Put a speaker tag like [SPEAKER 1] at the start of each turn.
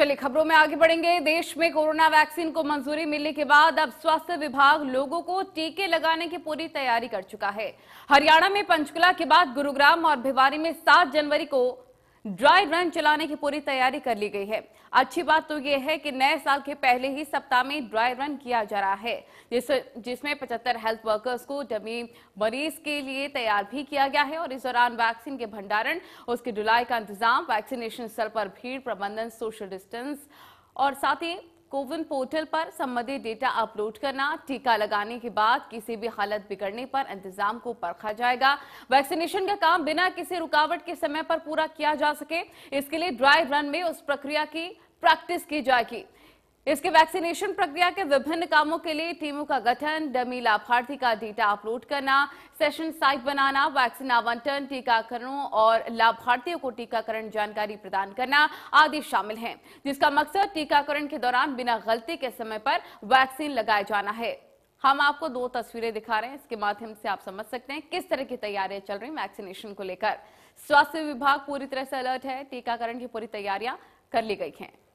[SPEAKER 1] चलिए खबरों में आगे बढ़ेंगे देश में कोरोना वैक्सीन को मंजूरी मिलने के बाद अब स्वास्थ्य विभाग लोगों को टीके लगाने की पूरी तैयारी कर चुका है हरियाणा में पंचकुला के बाद गुरुग्राम और भिवानी में 7 जनवरी को ड्राई रन चलाने की पूरी तैयारी कर ली गई है अच्छी बात तो यह है कि नए साल के पहले ही सप्ताह में ड्राई रन किया जा रहा है जिस जिसमें 75 हेल्थ वर्कर्स को डमी मरीज के लिए तैयार भी किया गया है और इस दौरान वैक्सीन के भंडारण उसकी ढुलाई का इंतजाम वैक्सीनेशन स्थल पर भीड़ प्रबंधन सोशल डिस्टेंस और साथ ही कोविन पोर्टल पर संबंधित डेटा अपलोड करना टीका लगाने के बाद किसी भी हालत बिगड़ने पर इंतजाम को परखा जाएगा वैक्सीनेशन का काम बिना किसी रुकावट के समय पर पूरा किया जा सके इसके लिए ड्राई रन में उस प्रक्रिया की प्रैक्टिस की जाएगी इसके वैक्सीनेशन प्रक्रिया के विभिन्न कामों के लिए टीमों का गठन डमी लाभार्थी का डेटा अपलोड करना सेशन साइट बनाना वैक्सीन आवंटन टीकाकरणों और लाभार्थियों को टीकाकरण जानकारी प्रदान करना आदि शामिल है जिसका मकसद टीकाकरण के दौरान बिना गलती के समय पर वैक्सीन लगाए जाना है हम आपको दो तस्वीरें दिखा रहे हैं इसके माध्यम से आप समझ सकते हैं किस तरह की तैयारियां चल रही वैक्सीनेशन को लेकर स्वास्थ्य विभाग पूरी तरह से अलर्ट है टीकाकरण की पूरी तैयारियां कर ली गई हैं